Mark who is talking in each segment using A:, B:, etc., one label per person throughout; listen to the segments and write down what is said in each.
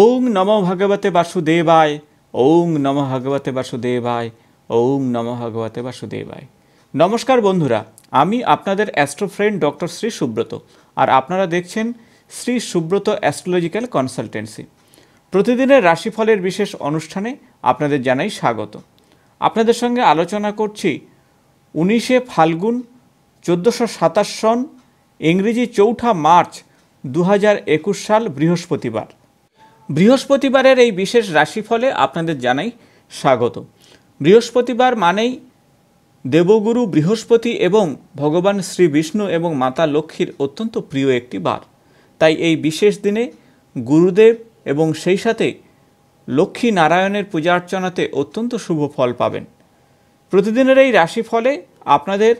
A: ওং নম ভগবতে বাসুদেবায় ওং নম ভগবতে বাসুদেবায় ওং নম ভগবতে বাসুদেবায় নমস্কার বন্ধুরা আমি আপনাদের astro friend doctor Shri Subrata আর আপনারা দেখছেন শ্রী সুব্রত অ্যাস্ট্রোলজিক্যাল কনসালটেন্সি প্রতিদিনের রাশিফলের বিশেষ অনুষ্ঠানে আপনাদের জানাই স্বাগত আপনাদের সঙ্গে আলোচনা করছি উনিশে ফাল্গুন চোদ্দোশো সাতাশ সন ইংরেজি চৌঠা মার্চ দু সাল বৃহস্পতিবার বৃহস্পতিবারের এই বিশেষ রাশিফলে আপনাদের জানাই স্বাগত বৃহস্পতিবার মানেই দেবগুরু বৃহস্পতি এবং ভগবান শ্রী বিষ্ণু এবং মাতা লক্ষ্মীর অত্যন্ত প্রিয় একটি বার তাই এই বিশেষ দিনে গুরুদেব এবং সেই সাথে লক্ষ্মী নারায়ণের পূজা অর্চনাতে অত্যন্ত শুভ ফল পাবেন প্রতিদিনের এই রাশিফলে আপনাদের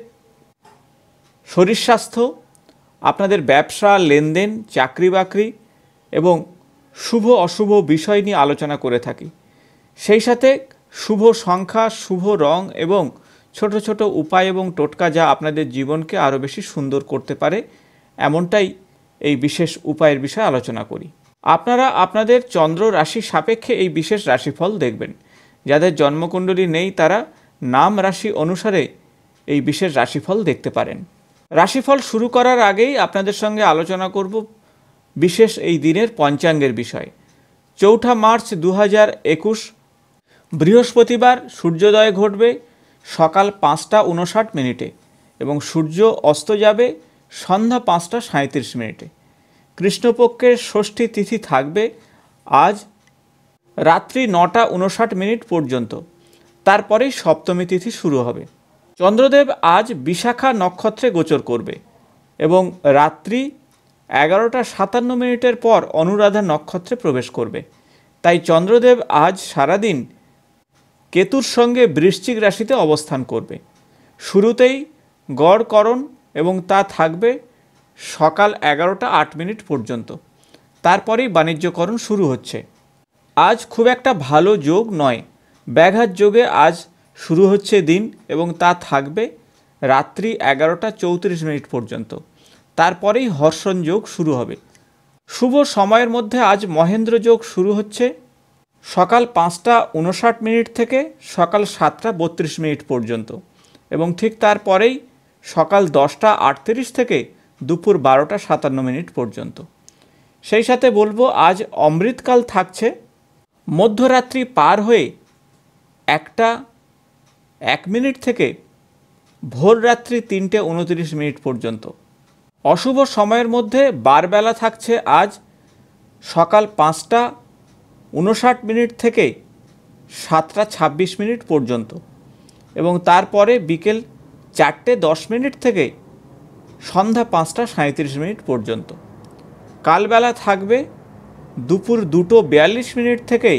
A: শরীর স্বাস্থ্য আপনাদের ব্যবসা লেনদেন চাকরি বাকরি এবং শুভ অশুভ বিষয় নিয়ে আলোচনা করে থাকি সেই সাথে শুভ সংখ্যা শুভ রং এবং ছোট ছোট উপায় এবং টোটকা যা আপনাদের জীবনকে আরও বেশি সুন্দর করতে পারে এমনটাই এই বিশেষ উপায়ের বিষয়ে আলোচনা করি আপনারা আপনাদের চন্দ্র রাশি সাপেক্ষে এই বিশেষ রাশিফল দেখবেন যাদের জন্মকুণ্ডলী নেই তারা নাম রাশি অনুসারে এই বিশেষ রাশিফল দেখতে পারেন রাশিফল শুরু করার আগেই আপনাদের সঙ্গে আলোচনা করব বিশেষ এই দিনের পঞ্চাঙ্গের বিষয় চৌঠা মার্চ দু একুশ বৃহস্পতিবার সূর্যোদয় ঘটবে সকাল পাঁচটা উনষাট মিনিটে এবং সূর্য অস্ত যাবে সন্ধ্যা পাঁচটা সাঁত্রিশ মিনিটে কৃষ্ণপক্ষের ষষ্ঠী তিথি থাকবে আজ রাত্রি নটা উনষাট মিনিট পর্যন্ত তারপরেই সপ্তমী তিথি শুরু হবে চন্দ্রদেব আজ বিশাখা নক্ষত্রে গোচর করবে এবং রাত্রি এগারোটা সাতান্ন মিনিটের পর অনুরাধা নক্ষত্রে প্রবেশ করবে তাই চন্দ্রদেব আজ সারাদিন কেতুর সঙ্গে বৃশ্চিক রাশিতে অবস্থান করবে শুরুতেই গড় করণ এবং তা থাকবে সকাল এগারোটা আট মিনিট পর্যন্ত তারপরেই বাণিজ্যকরণ শুরু হচ্ছে আজ খুব একটা ভালো যোগ নয় ব্যাঘাত যোগে আজ শুরু হচ্ছে দিন এবং তা থাকবে রাত্রি এগারোটা চৌত্রিশ মিনিট পর্যন্ত তারপরেই হর্ষণ যোগ শুরু হবে শুভ সময়ের মধ্যে আজ মহেন্দ্র যোগ শুরু হচ্ছে সকাল পাঁচটা উনষাট মিনিট থেকে সকাল সাতটা বত্রিশ মিনিট পর্যন্ত এবং ঠিক তারপরেই সকাল দশটা আটত্রিশ থেকে দুপুর বারোটা সাতান্ন মিনিট পর্যন্ত সেই সাথে বলবো আজ অমৃতকাল থাকছে মধ্যরাত্রি পার হয়ে একটা এক মিনিট থেকে ভোর রাত্রি তিনটে উনত্রিশ মিনিট পর্যন্ত অশুভ সময়ের মধ্যে বারবেলা থাকছে আজ সকাল পাঁচটা উনষাট মিনিট থেকে সাতটা ছাব্বিশ মিনিট পর্যন্ত এবং তারপরে বিকেল চারটে দশ মিনিট থেকে সন্ধ্যা পাঁচটা সাঁত্রিশ মিনিট পর্যন্ত কালবেলা থাকবে দুপুর দুটো বিয়াল্লিশ মিনিট থেকে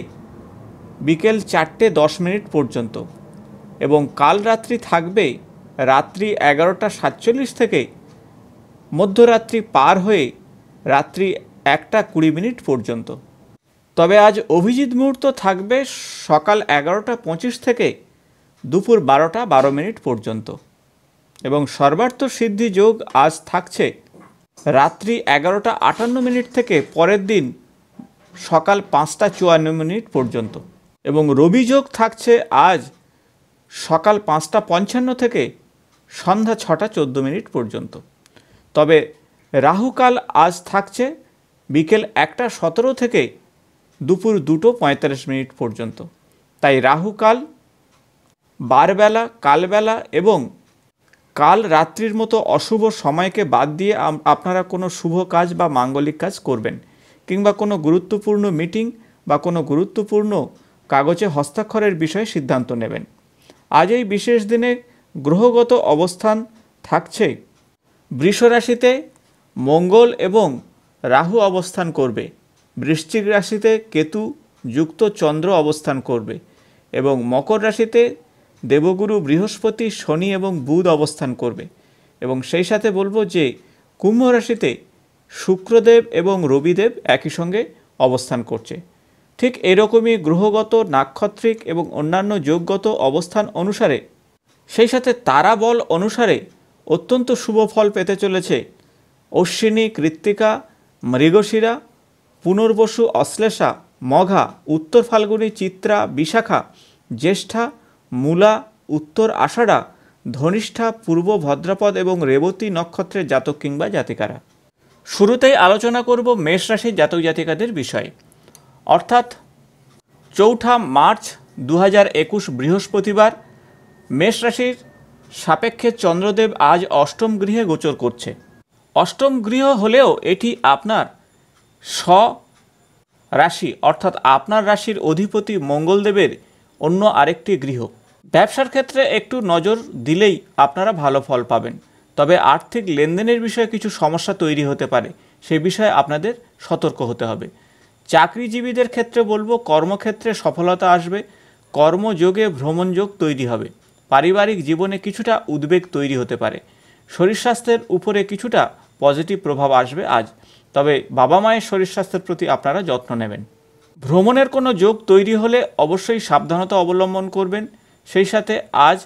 A: বিকেল চারটে দশ মিনিট পর্যন্ত এবং কাল রাত্রি থাকবে রাত্রি এগারোটা সাতচল্লিশ থেকে মধ্যরাত্রি পার হয়ে রাত্রি একটা কুড়ি মিনিট পর্যন্ত তবে আজ অভিজিৎ মুহূর্ত থাকবে সকাল এগারোটা পঁচিশ থেকে দুপুর বারোটা বারো মিনিট পর্যন্ত এবং সর্বার্থ সিদ্ধি যোগ আজ থাকছে রাত্রি এগারোটা আটান্ন মিনিট থেকে পরের দিন সকাল পাঁচটা চুয়ান্ন মিনিট পর্যন্ত এবং রবি যোগ থাকছে আজ সকাল পাঁচটা পঞ্চান্ন থেকে সন্ধ্যা ছটা চোদ্দো মিনিট পর্যন্ত তবে রাহুকাল আজ থাকছে বিকেল একটা সতেরো থেকে দুপুর দুটো পঁয়তাল্লিশ মিনিট পর্যন্ত তাই রাহুকাল বারবেলা কালবেলা এবং কাল রাত্রির মতো অশুভ সময়কে বাদ দিয়ে আপনারা কোনো শুভ কাজ বা মাঙ্গলিক কাজ করবেন কিংবা কোনো গুরুত্বপূর্ণ মিটিং বা কোনো গুরুত্বপূর্ণ কাগজে হস্তাক্ষরের বিষয়ে সিদ্ধান্ত নেবেন আজ এই বিশেষ দিনে গ্রহগত অবস্থান থাকছে বৃষ রাশিতে মঙ্গল এবং রাহু অবস্থান করবে বৃশ্চিক রাশিতে কেতু যুক্ত চন্দ্র অবস্থান করবে এবং মকর রাশিতে দেবগুরু বৃহস্পতি শনি এবং বুধ অবস্থান করবে এবং সেই সাথে বলবো যে কুম্ভ রাশিতে শুক্রদেব এবং রবিদেব একই সঙ্গে অবস্থান করছে ঠিক এরকমই গ্রহগত নাক্ষত্রিক এবং অন্যান্য যোগগত অবস্থান অনুসারে সেই সাথে তারাবল অনুসারে অত্যন্ত শুভ ফল পেতে চলেছে অশ্বিনী কৃত্তিকা মৃগশিরা পুনর্বসু অশ্লেষা মঘা উত্তর ফাল্গুনী চিত্রা বিশাখা জ্যেষ্ঠা মূলা উত্তর আষাঢ়া ধনিষ্ঠা পূর্ব ভদ্রাপদ এবং রেবতী নক্ষত্রের জাতক কিংবা জাতিকারা শুরুতেই আলোচনা করব মেষ রাশির জাতক জাতিকাদের বিষয়ে অর্থাৎ চৌঠা মার্চ দু বৃহস্পতিবার মেষ রাশির সাপেক্ষে চন্দ্রদেব আজ অষ্টম গৃহে গোচর করছে অষ্টম গৃহ হলেও এটি আপনার স্ব রাশি অর্থাৎ আপনার রাশির অধিপতি মঙ্গলদেবের অন্য আরেকটি গৃহ ব্যবসার ক্ষেত্রে একটু নজর দিলেই আপনারা ভালো ফল পাবেন তবে আর্থিক লেনদেনের বিষয়ে কিছু সমস্যা তৈরি হতে পারে সেই বিষয়ে আপনাদের সতর্ক হতে হবে চাকরিজীবীদের ক্ষেত্রে বলবো কর্মক্ষেত্রে সফলতা আসবে কর্মযোগে ভ্রমণযোগ তৈরি হবে পারিবারিক জীবনে কিছুটা উদ্বেগ তৈরি হতে পারে শরীর স্বাস্থ্যের উপরে কিছুটা পজিটিভ প্রভাব আসবে আজ তবে বাবা মায়ের শরীর স্বাস্থ্যের প্রতি আপনারা যত্ন নেবেন ভ্রমণের কোনো যোগ তৈরি হলে অবশ্যই সাবধানতা অবলম্বন করবেন সেই সাথে আজ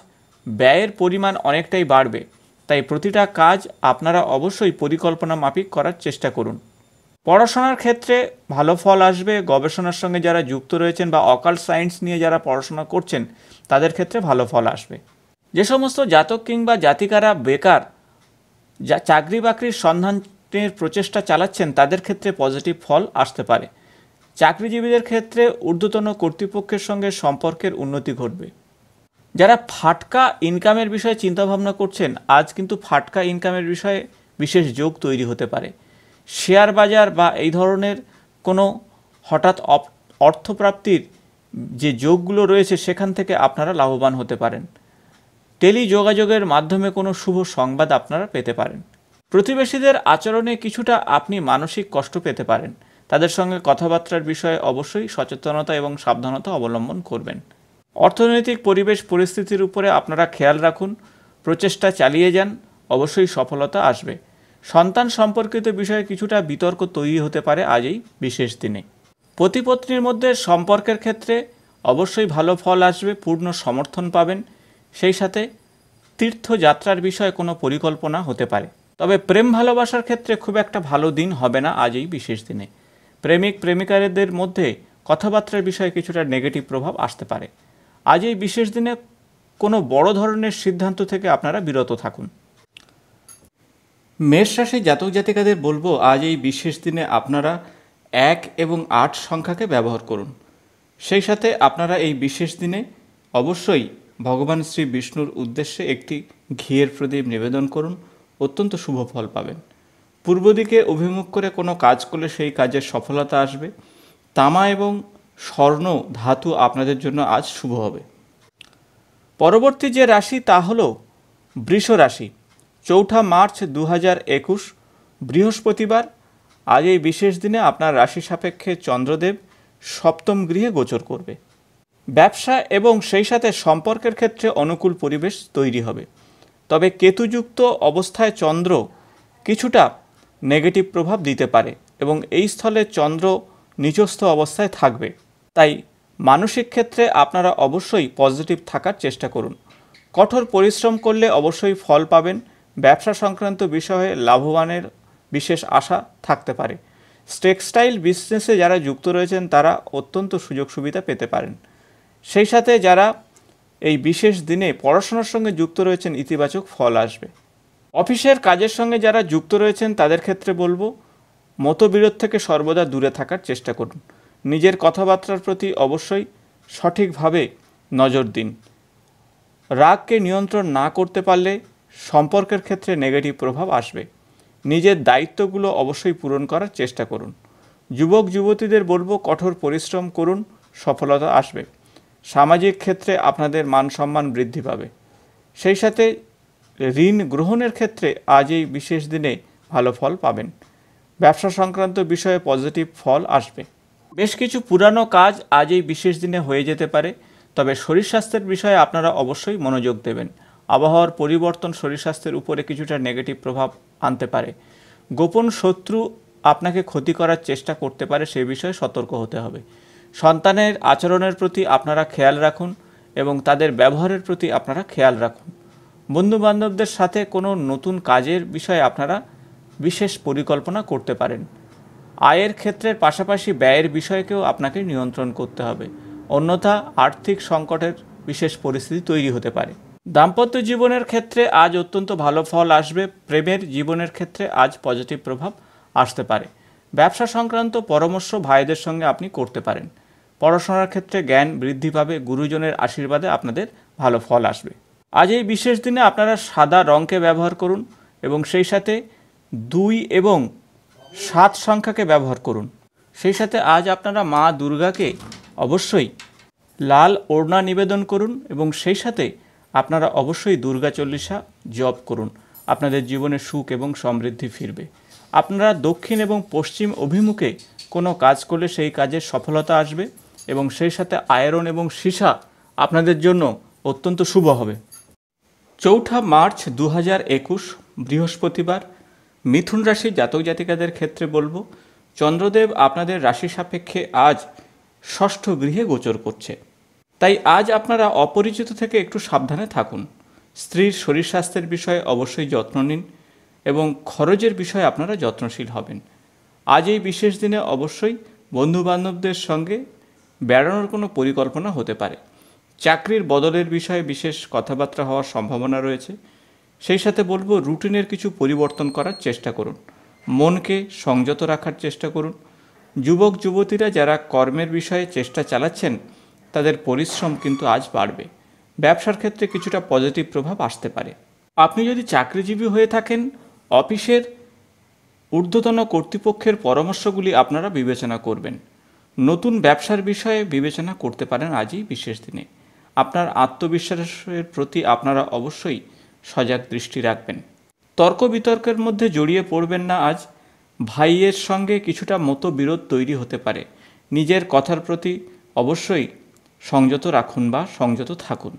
A: ব্যয়ের পরিমাণ অনেকটাই বাড়বে তাই প্রতিটা কাজ আপনারা অবশ্যই পরিকল্পনা মাফিক করার চেষ্টা করুন পড়াশোনার ক্ষেত্রে ভালো ফল আসবে গবেষণার সঙ্গে যারা যুক্ত রয়েছেন বা অকাল সায়েন্স নিয়ে যারা পড়াশোনা করছেন তাদের ক্ষেত্রে ভালো ফল আসবে যে সমস্ত জাতক কিংবা জাতিকারা বেকার যা চাকরি বাকরির সন্ধানের প্রচেষ্টা চালাচ্ছেন তাদের ক্ষেত্রে পজিটিভ ফল আসতে পারে চাকরিজীবীদের ক্ষেত্রে ঊর্ধ্বতন কর্তৃপক্ষের সঙ্গে সম্পর্কের উন্নতি ঘটবে যারা ফাটকা ইনকামের বিষয়ে চিন্তাভাবনা করছেন আজ কিন্তু ফাটকা ইনকামের বিষয়ে বিশেষ যোগ তৈরি হতে পারে শেয়ার বাজার বা এই ধরনের কোনো হঠাৎ অর্থপ্রাপ্তির যে যোগগুলো রয়েছে সেখান থেকে আপনারা লাভবান হতে পারেন টেলি যোগাযোগের মাধ্যমে কোনো শুভ সংবাদ আপনারা পেতে পারেন প্রতিবেশীদের আচরণে কিছুটা আপনি মানসিক কষ্ট পেতে পারেন তাদের সঙ্গে কথাবার্তার বিষয়ে অবশ্যই সচেতনতা এবং সাবধানতা অবলম্বন করবেন অর্থনৈতিক পরিবেশ পরিস্থিতির উপরে আপনারা খেয়াল রাখুন প্রচেষ্টা চালিয়ে যান অবশ্যই সফলতা আসবে সন্তান সম্পর্কিত বিষয়ে কিছুটা বিতর্ক তৈরি হতে পারে আজ এই বিশেষ দিনে পতিপত্নীর মধ্যে সম্পর্কের ক্ষেত্রে অবশ্যই ভালো ফল আসবে পূর্ণ সমর্থন পাবেন সেই সাথে তীর্থযাত্রার বিষয়ে কোনো পরিকল্পনা হতে পারে তবে প্রেম ভালোবাসার ক্ষেত্রে খুব একটা ভালো দিন হবে না আজ এই বিশেষ দিনে প্রেমিক প্রেমিকারদের মধ্যে কথাবার্তার বিষয়ে কিছুটা নেগেটিভ প্রভাব আসতে পারে আজ এই বিশেষ দিনে কোনো বড় ধরনের সিদ্ধান্ত থেকে আপনারা বিরত থাকুন মেষ রাশি জাতক জাতিকাদের বলবো আজ এই বিশেষ দিনে আপনারা এক এবং আট সংখ্যাকে ব্যবহার করুন সেই সাথে আপনারা এই বিশেষ দিনে অবশ্যই ভগবান শ্রী বিষ্ণুর উদ্দেশ্যে একটি ঘিয়ের প্রদীপ নিবেদন করুন অত্যন্ত শুভ ফল পাবেন পূর্ব দিকে অভিমুখ করে কোনো কাজ করলে সেই কাজের সফলতা আসবে তামা এবং স্বর্ণ ধাতু আপনাদের জন্য আজ শুভ হবে পরবর্তী যে রাশি তা হল বৃষ রাশি চৌঠা মার্চ দু একুশ বৃহস্পতিবার আজ এই বিশেষ দিনে আপনার রাশি সাপেক্ষে চন্দ্রদেব সপ্তম গৃহে গোচর করবে ব্যবসা এবং সেই সাথে সম্পর্কের ক্ষেত্রে অনুকূল পরিবেশ তৈরি হবে তবে কেতুযুক্ত অবস্থায় চন্দ্র কিছুটা নেগেটিভ প্রভাব দিতে পারে এবং এই স্থলে চন্দ্র নিচস্থ অবস্থায় থাকবে তাই মানসিক ক্ষেত্রে আপনারা অবশ্যই পজিটিভ থাকার চেষ্টা করুন কঠোর পরিশ্রম করলে অবশ্যই ফল পাবেন ব্যবসা সংক্রান্ত বিষয়ে লাভবানের বিশেষ আশা থাকতে পারে টেক্সটাইল বিজনেসে যারা যুক্ত রয়েছেন তারা অত্যন্ত সুযোগ সুবিধা পেতে পারেন সেই সাথে যারা এই বিশেষ দিনে পড়াশোনার সঙ্গে যুক্ত রয়েছেন ইতিবাচক ফল আসবে অফিসের কাজের সঙ্গে যারা যুক্ত রয়েছেন তাদের ক্ষেত্রে বলবো মতবিরোধ থেকে সর্বদা দূরে থাকার চেষ্টা করুন নিজের কথাবার্তার প্রতি অবশ্যই সঠিকভাবে নজর দিন রাগকে নিয়ন্ত্রণ না করতে পারলে সম্পর্কের ক্ষেত্রে নেগেটিভ প্রভাব আসবে নিজের দায়িত্বগুলো অবশ্যই পূরণ করার চেষ্টা করুন যুবক যুবতীদের বলবো কঠোর পরিশ্রম করুন সফলতা আসবে সামাজিক ক্ষেত্রে আপনাদের মান সম্মান বৃদ্ধি পাবে সেই সাথে ঋণ গ্রহণের ক্ষেত্রে আজ এই বিশেষ দিনে ভালো ফল পাবেন ব্যবসা সংক্রান্ত বিষয়ে পজিটিভ ফল আসবে বেশ কিছু পুরানো কাজ আজ এই বিশেষ দিনে হয়ে যেতে পারে তবে শরীর স্বাস্থ্যের বিষয়ে আপনারা অবশ্যই মনোযোগ দেবেন আবহাওয়ার পরিবর্তন শরীর স্বাস্থ্যের উপরে কিছুটা নেগেটিভ প্রভাব আনতে পারে গোপন শত্রু আপনাকে ক্ষতি করার চেষ্টা করতে পারে সে বিষয়ে সতর্ক হতে হবে সন্তানের আচরণের প্রতি আপনারা খেয়াল রাখুন এবং তাদের ব্যবহারের প্রতি আপনারা খেয়াল রাখুন বন্ধুবান্ধবদের সাথে কোনো নতুন কাজের বিষয়ে আপনারা বিশেষ পরিকল্পনা করতে পারেন আয়ের ক্ষেত্রের পাশাপাশি ব্যয়ের বিষয়কেও আপনাকে নিয়ন্ত্রণ করতে হবে অন্যথা আর্থিক সংকটের বিশেষ পরিস্থিতি তৈরি হতে পারে দাম্পত্য জীবনের ক্ষেত্রে আজ অত্যন্ত ভালো ফল আসবে প্রেমের জীবনের ক্ষেত্রে আজ পজিটিভ প্রভাব আসতে পারে ব্যবসা সংক্রান্ত পরামর্শ ভাইদের সঙ্গে আপনি করতে পারেন পড়াশোনার ক্ষেত্রে জ্ঞান বৃদ্ধি পাবে গুরুজনের আশীর্বাদে আপনাদের ভালো ফল আসবে আজ এই বিশেষ দিনে আপনারা সাদা রঙকে ব্যবহার করুন এবং সেই সাথে দুই এবং সাত সংখ্যাকে ব্যবহার করুন সেই সাথে আজ আপনারা মা দুর্গাকে অবশ্যই লাল ওড়না নিবেদন করুন এবং সেই সাথে আপনারা অবশ্যই দুর্গা চল্লিশা জপ করুন আপনাদের জীবনে সুখ এবং সমৃদ্ধি ফিরবে আপনারা দক্ষিণ এবং পশ্চিম অভিমুখে কোনো কাজ করলে সেই কাজের সফলতা আসবে এবং সেই সাথে আয়রন এবং সীসা আপনাদের জন্য অত্যন্ত শুভ হবে চৌঠা মার্চ দু একুশ বৃহস্পতিবার মিথুন রাশি জাতক জাতিকাদের ক্ষেত্রে বলবো চন্দ্রদেব আপনাদের রাশি সাপেক্ষে আজ ষষ্ঠ গৃহে গোচর করছে তাই আজ আপনারা অপরিচিত থেকে একটু সাবধানে থাকুন স্ত্রীর শরীর স্বাস্থ্যের বিষয়ে অবশ্যই যত্ন নিন এবং খরচের বিষয়ে আপনারা যত্নশীল হবেন আজ এই বিশেষ দিনে অবশ্যই বন্ধুবান্ধবদের সঙ্গে বেড়ানোর কোনো পরিকল্পনা হতে পারে চাকরির বদলের বিষয়ে বিশেষ কথাবার্তা হওয়ার সম্ভাবনা রয়েছে সেই সাথে বলবো রুটিনের কিছু পরিবর্তন করার চেষ্টা করুন মনকে সংযত রাখার চেষ্টা করুন যুবক যুবতীরা যারা কর্মের বিষয়ে চেষ্টা চালাচ্ছেন তাদের পরিশ্রম কিন্তু আজ বাড়বে ব্যবসার ক্ষেত্রে কিছুটা পজিটিভ প্রভাব আসতে পারে আপনি যদি চাকরিজীবী হয়ে থাকেন অফিসের ঊর্ধ্বতন কর্তৃপক্ষের পরামর্শগুলি আপনারা বিবেচনা করবেন নতুন ব্যবসার বিষয়ে বিবেচনা করতে পারেন আজই বিশেষ দিনে আপনার আত্মবিশ্বাসের প্রতি আপনারা অবশ্যই সজাগ দৃষ্টি রাখবেন তর্ক বিতর্কের মধ্যে জড়িয়ে পড়বেন না আজ ভাইয়ের সঙ্গে কিছুটা মতো বিরোধ তৈরি হতে পারে নিজের কথার প্রতি অবশ্যই সংযত রাখুন বা সংযত থাকুন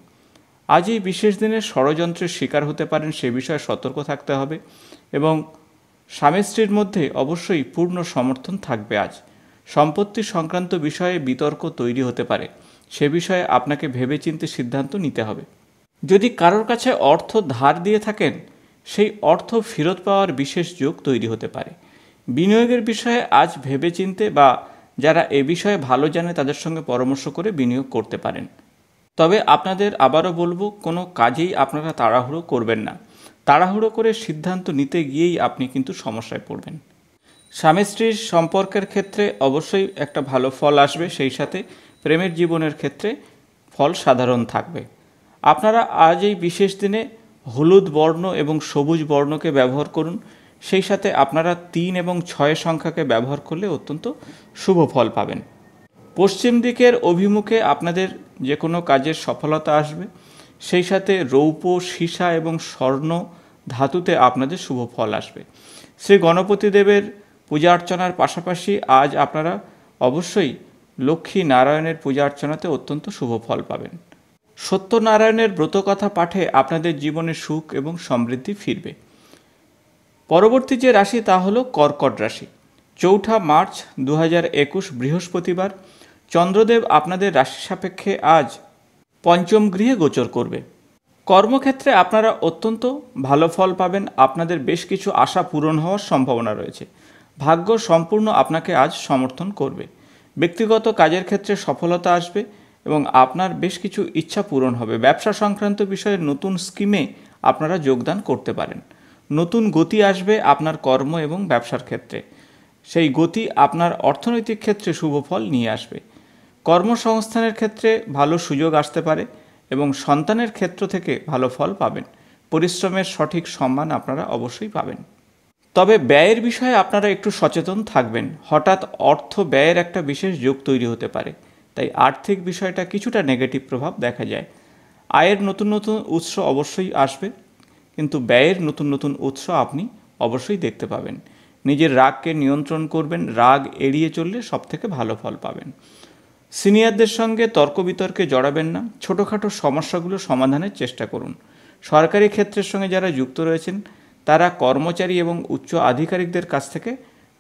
A: আজ এই বিশেষ দিনে ষড়যন্ত্রের শিকার হতে পারেন সে বিষয়ে সতর্ক থাকতে হবে এবং স্বামী স্ত্রীর মধ্যে অবশ্যই পূর্ণ সমর্থন থাকবে আজ সম্পত্তি সংক্রান্ত বিষয়ে বিতর্ক তৈরি হতে পারে সে বিষয়ে আপনাকে ভেবেচিন্তে সিদ্ধান্ত নিতে হবে যদি কারোর কাছে অর্থ ধার দিয়ে থাকেন সেই অর্থ ফেরত পাওয়ার বিশেষ যোগ তৈরি হতে পারে বিনিয়োগের বিষয়ে আজ ভেবেচিন্তে বা যারা এ বিষয়ে ভালো জানে তাদের সঙ্গে পরামর্শ করে বিনিয়োগ করতে পারেন তবে আপনাদের আবারও বলবো কোনো কাজেই আপনারা তাড়াহুড়ো করবেন না তাড়াহুড়ো করে সিদ্ধান্ত নিতে গিয়েই আপনি কিন্তু সমস্যায় পড়বেন স্বামী স্ত্রীর সম্পর্কের ক্ষেত্রে অবশ্যই একটা ভালো ফল আসবে সেই সাথে প্রেমের জীবনের ক্ষেত্রে ফল সাধারণ থাকবে আপনারা আজ এই বিশেষ দিনে হলুদ বর্ণ এবং সবুজ বর্ণকে ব্যবহার করুন সেই সাথে আপনারা তিন এবং ছয় সংখ্যাকে ব্যবহার করলে অত্যন্ত শুভ ফল পাবেন পশ্চিম দিকের অভিমুখে আপনাদের যে কোনো কাজের সফলতা আসবে সেই সাথে রৌপ্য সীসা এবং স্বর্ণ ধাতুতে আপনাদের শুভ ফল আসবে শ্রী গণপতি দেবের পূজা অর্চনার পাশাপাশি আজ আপনারা অবশ্যই লক্ষ্মী নারায়ণের পূজা অর্চনাতে অত্যন্ত শুভ ফল পাবেন সত্যনারায়ণের ব্রতকথা পাঠে আপনাদের জীবনে সুখ এবং সমৃদ্ধি ফিরবে পরবর্তী যে রাশি তা হলো কর্কট রাশি চৌঠা মার্চ দু একুশ বৃহস্পতিবার চন্দ্রদেব আপনাদের রাশি সাপেক্ষে আজ পঞ্চম গৃহে গোচর করবে কর্মক্ষেত্রে আপনারা অত্যন্ত ভালো ফল পাবেন আপনাদের বেশ কিছু আশা পূরণ হওয়ার সম্ভাবনা রয়েছে ভাগ্য সম্পূর্ণ আপনাকে আজ সমর্থন করবে ব্যক্তিগত কাজের ক্ষেত্রে সফলতা আসবে এবং আপনার বেশ কিছু ইচ্ছা পূরণ হবে ব্যবসা সংক্রান্ত বিষয়ে নতুন স্কিমে আপনারা যোগদান করতে পারেন নতুন গতি আসবে আপনার কর্ম এবং ব্যবসার ক্ষেত্রে সেই গতি আপনার অর্থনৈতিক ক্ষেত্রে শুভ ফল নিয়ে আসবে কর্মসংস্থানের ক্ষেত্রে ভালো সুযোগ আসতে পারে এবং সন্তানের ক্ষেত্র থেকে ভালো ফল পাবেন পরিশ্রমের সঠিক সম্মান আপনারা অবশ্যই পাবেন তবে ব্যয়ের বিষয়ে আপনারা একটু সচেতন থাকবেন হঠাৎ অর্থ ব্যয়ের একটা বিশেষ যোগ তৈরি হতে পারে তাই আর্থিক বিষয়টা কিছুটা নেগেটিভ প্রভাব দেখা যায় আয়ের নতুন নতুন উৎস অবশ্যই আসবে কিন্তু ব্যয়ের নতুন নতুন উৎস আপনি অবশ্যই দেখতে পাবেন নিজের রাগকে নিয়ন্ত্রণ করবেন রাগ এড়িয়ে চললে সব থেকে ভালো ফল পাবেন সিনিয়রদের সঙ্গে তর্ক বিতর্কে জড়াবেন না ছোটোখাটো সমস্যাগুলো সমাধানের চেষ্টা করুন সরকারি ক্ষেত্রের সঙ্গে যারা যুক্ত রয়েছেন তারা কর্মচারী এবং উচ্চ আধিকারিকদের কাছ থেকে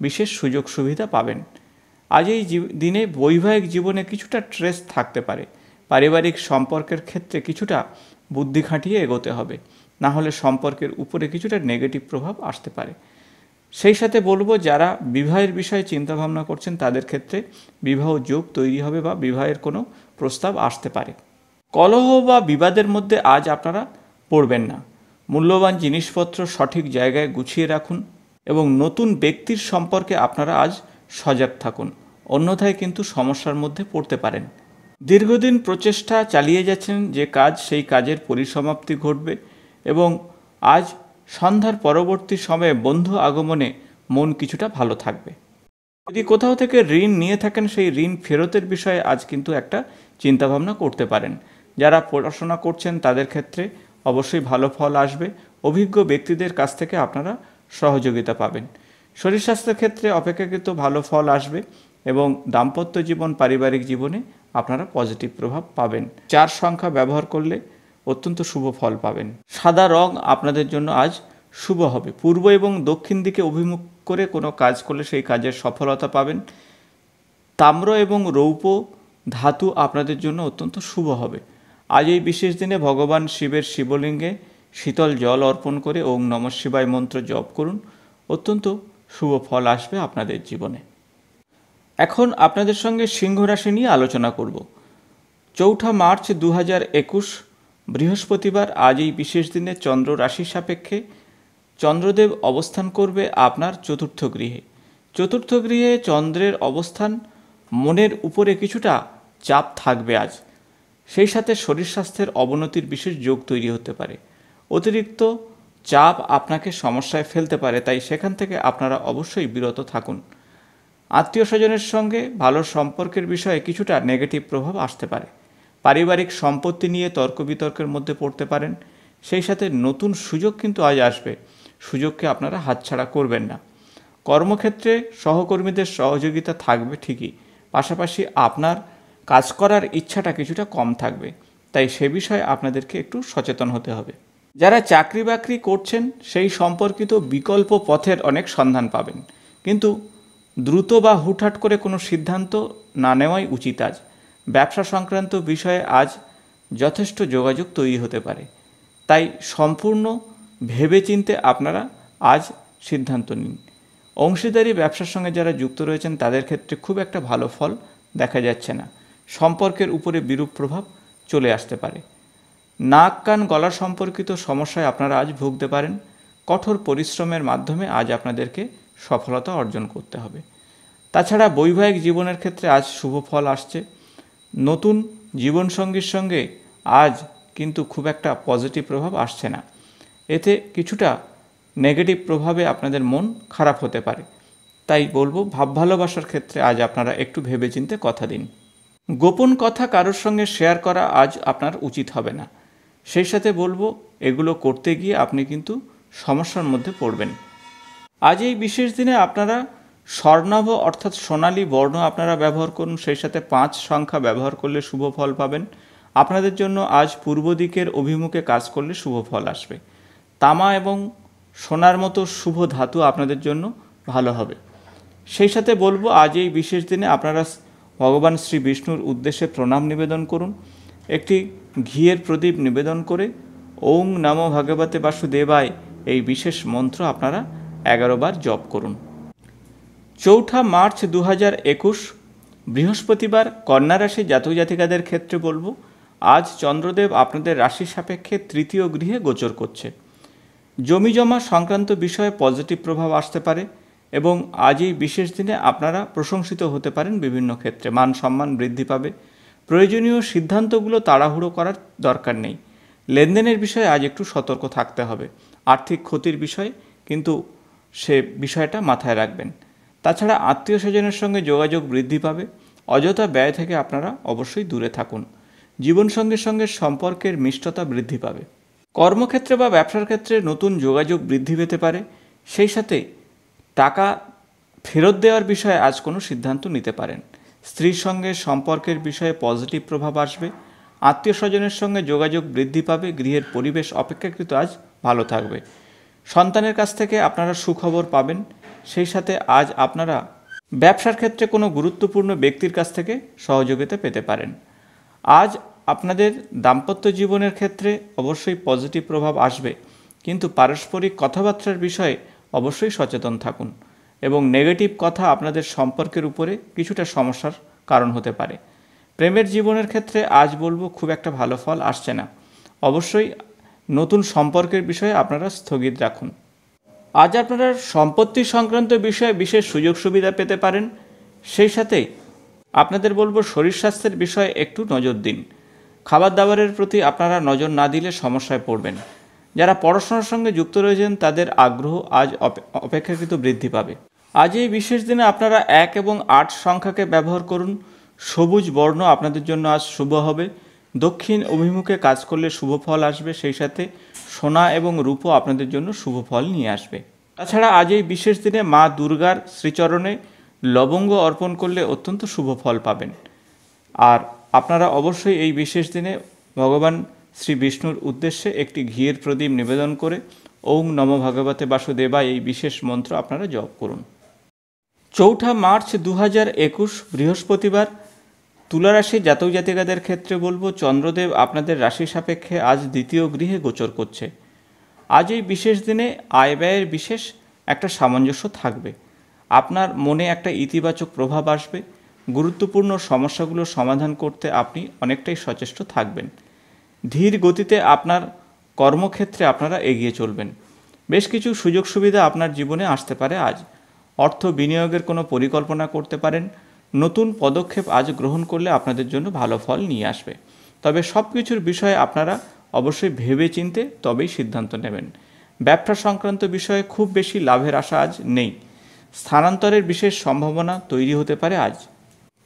A: বিশেষ সুযোগ সুবিধা পাবেন আজ এই দিনে বৈবাহিক জীবনে কিছুটা ট্রেস থাকতে পারে পারিবারিক সম্পর্কের ক্ষেত্রে কিছুটা বুদ্ধি খাটিয়ে এগোতে হবে না হলে সম্পর্কের উপরে কিছুটা নেগেটিভ প্রভাব আসতে পারে সেই সাথে বলবো যারা বিবাহের বিষয়ে চিন্তাভাবনা করছেন তাদের ক্ষেত্রে বিবাহ যোগ তৈরি হবে বা বিবাহের কোনো প্রস্তাব আসতে পারে কলহ বা বিবাদের মধ্যে আজ আপনারা পড়বেন না মূল্যবান জিনিসপত্র সঠিক জায়গায় গুছিয়ে রাখুন এবং নতুন ব্যক্তির সম্পর্কে আপনারা আজ সজাগ থাকুন অন্যথায় কিন্তু সমস্যার মধ্যে পড়তে পারেন দীর্ঘদিন প্রচেষ্টা চালিয়ে যাচ্ছেন যে কাজ সেই কাজের পরিসমাপ্তি ঘটবে এবং আজ সন্ধ্যার পরবর্তী সময়ে বন্ধু আগমনে মন কিছুটা ভালো থাকবে যদি কোথাও থেকে ঋণ নিয়ে থাকেন সেই ঋণ ফেরতের বিষয়ে আজ কিন্তু একটা চিন্তাভাবনা করতে পারেন যারা পড়াশোনা করছেন তাদের ক্ষেত্রে অবশ্যই ভালো ফল আসবে অভিজ্ঞ ব্যক্তিদের কাছ থেকে আপনারা সহযোগিতা পাবেন শরীর স্বাস্থ্যের ক্ষেত্রে অপেক্ষাকৃত ভালো ফল আসবে এবং দাম্পত্য জীবন পারিবারিক জীবনে আপনারা পজিটিভ প্রভাব পাবেন চার সংখ্যা ব্যবহার করলে অত্যন্ত শুভ ফল পাবেন সাদা রং আপনাদের জন্য আজ শুভ হবে পূর্ব এবং দক্ষিণ দিকে অভিমুখ করে কোনো কাজ করলে সেই কাজের সফলতা পাবেন তাম্র এবং রৌপ্য ধাতু আপনাদের জন্য অত্যন্ত শুভ হবে আজ এই বিশেষ দিনে ভগবান শিবের শিবলিঙ্গে শীতল জল অর্পণ করে ওং নম শিবায় মন্ত্র জপ করুন অত্যন্ত শুভ ফল আসবে আপনাদের জীবনে এখন আপনাদের সঙ্গে সিংহ রাশি নিয়ে আলোচনা করব চৌঠা মার্চ দু হাজার একুশ বৃহস্পতিবার আজ এই বিশেষ দিনে চন্দ্র রাশির সাপেক্ষে চন্দ্রদেব অবস্থান করবে আপনার চতুর্থ গৃহে চতুর্থ গৃহে চন্দ্রের অবস্থান মনের উপরে কিছুটা চাপ থাকবে আজ সেই সাথে শরীর স্বাস্থ্যের অবনতির বিশেষ যোগ তৈরি হতে পারে অতিরিক্ত চাপ আপনাকে সমস্যায় ফেলতে পারে তাই সেখান থেকে আপনারা অবশ্যই বিরত থাকুন আত্মীয় স্বজনের সঙ্গে ভালো সম্পর্কের বিষয়ে কিছুটা নেগেটিভ প্রভাব আসতে পারে পারিবারিক সম্পত্তি নিয়ে তর্ক বিতর্কের মধ্যে পড়তে পারেন সেই সাথে নতুন সুযোগ কিন্তু আজ আসবে সুযোগকে আপনারা হাতছাড়া করবেন না কর্মক্ষেত্রে সহকর্মীদের সহযোগিতা থাকবে ঠিকই পাশাপাশি আপনার কাজ করার ইচ্ছাটা কিছুটা কম থাকবে তাই সে বিষয়ে আপনাদেরকে একটু সচেতন হতে হবে যারা চাকরি বাকরি করছেন সেই সম্পর্কিত বিকল্প পথের অনেক সন্ধান পাবেন কিন্তু দ্রুত বা হুটহাট করে কোনো সিদ্ধান্ত না নেওয়াই উচিত আজ ব্যবসা সংক্রান্ত বিষয়ে আজ যথেষ্ট যোগাযোগ তৈরি হতে পারে তাই সম্পূর্ণ ভেবেচিন্তে আপনারা আজ সিদ্ধান্ত নিন অংশীদারি ব্যবসার সঙ্গে যারা যুক্ত রয়েছেন তাদের ক্ষেত্রে খুব একটা ভালো ফল দেখা যাচ্ছে না সম্পর্কের উপরে বিরূপ প্রভাব চলে আসতে পারে নাক কান গলা সম্পর্কিত সমস্যায় আপনারা আজ ভুগতে পারেন কঠোর পরিশ্রমের মাধ্যমে আজ আপনাদেরকে সফলতা অর্জন করতে হবে তাছাড়া বৈবাহিক জীবনের ক্ষেত্রে আজ শুভ ফল আসছে নতুন জীবনসঙ্গীর সঙ্গে আজ কিন্তু খুব একটা পজিটিভ প্রভাব আসছে না এতে কিছুটা নেগেটিভ প্রভাবে আপনাদের মন খারাপ হতে পারে তাই বলবো ভাব ভালোবাসার ক্ষেত্রে আজ আপনারা একটু ভেবেচিন্তে কথা দিন গোপন কথা কারোর সঙ্গে শেয়ার করা আজ আপনার উচিত হবে না সেই সাথে বলবো এগুলো করতে গিয়ে আপনি কিন্তু সমস্যার মধ্যে পড়বেন আজ এই বিশেষ দিনে আপনারা স্বর্ণাভ অর্থাৎ সোনালী বর্ণ আপনারা ব্যবহার করুন সেই সাথে পাঁচ সংখ্যা ব্যবহার করলে শুভ ফল পাবেন আপনাদের জন্য আজ পূর্ব দিকের অভিমুখে কাজ করলে শুভ ফল আসবে তামা এবং সোনার মতো শুভ ধাতু আপনাদের জন্য ভালো হবে সেই সাথে বলবো আজ এই বিশেষ দিনে আপনারা ভগবান শ্রী বিষ্ণুর উদ্দেশ্যে প্রণাম নিবেদন করুন একটি ঘিয়ের প্রদীপ নিবেদন করে ওং নাম ভাগবতে বাসুদেবায় এই বিশেষ মন্ত্র আপনারা এগারো বার জপ করুন চৌঠা মার্চ দু একুশ বৃহস্পতিবার কন্যা রাশি জাতক জাতিকাদের ক্ষেত্রে বলবো আজ চন্দ্রদেব আপনাদের রাশি সাপেক্ষে তৃতীয় গৃহে গোচর করছে জমিজমা সংক্রান্ত বিষয়ে পজিটিভ প্রভাব আসতে পারে এবং আজ এই বিশেষ দিনে আপনারা প্রশংসিত হতে পারেন বিভিন্ন ক্ষেত্রে মান সম্মান বৃদ্ধি পাবে প্রয়োজনীয় সিদ্ধান্তগুলো তাড়াহুড়ো করার দরকার নেই লেনদেনের বিষয়ে আজ একটু সতর্ক থাকতে হবে আর্থিক ক্ষতির বিষয়ে কিন্তু সে বিষয়টা মাথায় রাখবেন তাছাড়া আত্মীয় স্বজনের সঙ্গে যোগাযোগ বৃদ্ধি পাবে অযথা ব্যয় থেকে আপনারা অবশ্যই দূরে থাকুন জীবনসঙ্গীর সঙ্গে সম্পর্কের মিষ্টতা বৃদ্ধি পাবে কর্মক্ষেত্রে বা ব্যবসার ক্ষেত্রে নতুন যোগাযোগ বৃদ্ধি পেতে পারে সেই সাথে টাকা ফেরত দেওয়ার বিষয়ে আজ কোনো সিদ্ধান্ত নিতে পারেন স্ত্রীর সঙ্গে সম্পর্কের বিষয়ে পজিটিভ প্রভাব আসবে আত্মীয় স্বজনের সঙ্গে যোগাযোগ বৃদ্ধি পাবে গৃহের পরিবেশ অপেক্ষাকৃত আজ ভালো থাকবে সন্তানের কাছ থেকে আপনারা সুখবর পাবেন সেই সাথে আজ আপনারা ব্যবসার ক্ষেত্রে কোনো গুরুত্বপূর্ণ ব্যক্তির কাছ থেকে সহযোগিতা পেতে পারেন আজ আপনাদের দাম্পত্য জীবনের ক্ষেত্রে অবশ্যই পজিটিভ প্রভাব আসবে কিন্তু পারস্পরিক কথাবার্তার বিষয়ে অবশ্যই সচেতন থাকুন এবং নেগেটিভ কথা আপনাদের সম্পর্কের উপরে কিছুটা সমস্যার কারণ হতে পারে প্রেমের জীবনের ক্ষেত্রে আজ বলবো খুব একটা ভালো ফল আসছে না অবশ্যই নতুন সম্পর্কের বিষয়ে আপনারা স্থগিত রাখুন আজ আপনারা সম্পত্তি সংক্রান্ত বিষয়ে বিশেষ সুযোগ সুবিধা পেতে পারেন সেই সাথে আপনাদের বলবো শরীর স্বাস্থ্যের বিষয়ে একটু নজর দিন খাবার দাবারের প্রতি আপনারা নজর না দিলে সমস্যায় পড়বেন যারা পড়াশোনার সঙ্গে যুক্ত রয়েছেন তাদের আগ্রহ আজ অপেক্ষাকৃত বৃদ্ধি পাবে আজ এই বিশেষ দিনে আপনারা এক এবং আট সংখ্যাকে ব্যবহার করুন সবুজ বর্ণ আপনাদের জন্য আজ শুভ হবে দক্ষিণ অভিমুখে কাজ করলে শুভ ফল আসবে সেই সাথে সোনা এবং রূপও আপনাদের জন্য শুভ ফল নিয়ে আসবে তাছাড়া আজ এই বিশেষ দিনে মা দুর্গার শ্রীচরণে লবঙ্গ অর্পণ করলে অত্যন্ত শুভ ফল পাবেন আর আপনারা অবশ্যই এই বিশেষ দিনে ভগবান শ্রী বিষ্ণুর উদ্দেশ্যে একটি ঘিয়ের প্রদীপ নিবেদন করে ওং নম ভগবতে বাসুদেবা এই বিশেষ মন্ত্র আপনারা জপ করুন চৌঠা মার্চ দু বৃহস্পতিবার তুলা রাশি জাতক জাতিকাদের ক্ষেত্রে বলবো চন্দ্রদেব আপনাদের রাশি সাপেক্ষে আজ দ্বিতীয় গৃহে গোচর করছে আজ এই বিশেষ দিনে আয় ব্যয়ের বিশেষ একটা সামঞ্জস্য থাকবে আপনার মনে একটা ইতিবাচক প্রভাব আসবে গুরুত্বপূর্ণ সমস্যাগুলো সমাধান করতে আপনি অনেকটাই সচেষ্ট থাকবেন ধীর গতিতে আপনার কর্মক্ষেত্রে আপনারা এগিয়ে চলবেন বেশ কিছু সুযোগ সুবিধা আপনার জীবনে আসতে পারে আজ অর্থ বিনিয়োগের কোনো পরিকল্পনা করতে পারেন নতুন পদক্ষেপ আজ গ্রহণ করলে আপনাদের জন্য ভালো ফল নিয়ে আসবে তবে সব কিছুর বিষয়ে আপনারা অবশ্যই ভেবে চিনতে তবেই সিদ্ধান্ত নেবেন ব্যবসা সংক্রান্ত বিষয়ে খুব বেশি লাভের আশা আজ নেই স্থানান্তরের বিশেষ সম্ভাবনা তৈরি হতে পারে আজ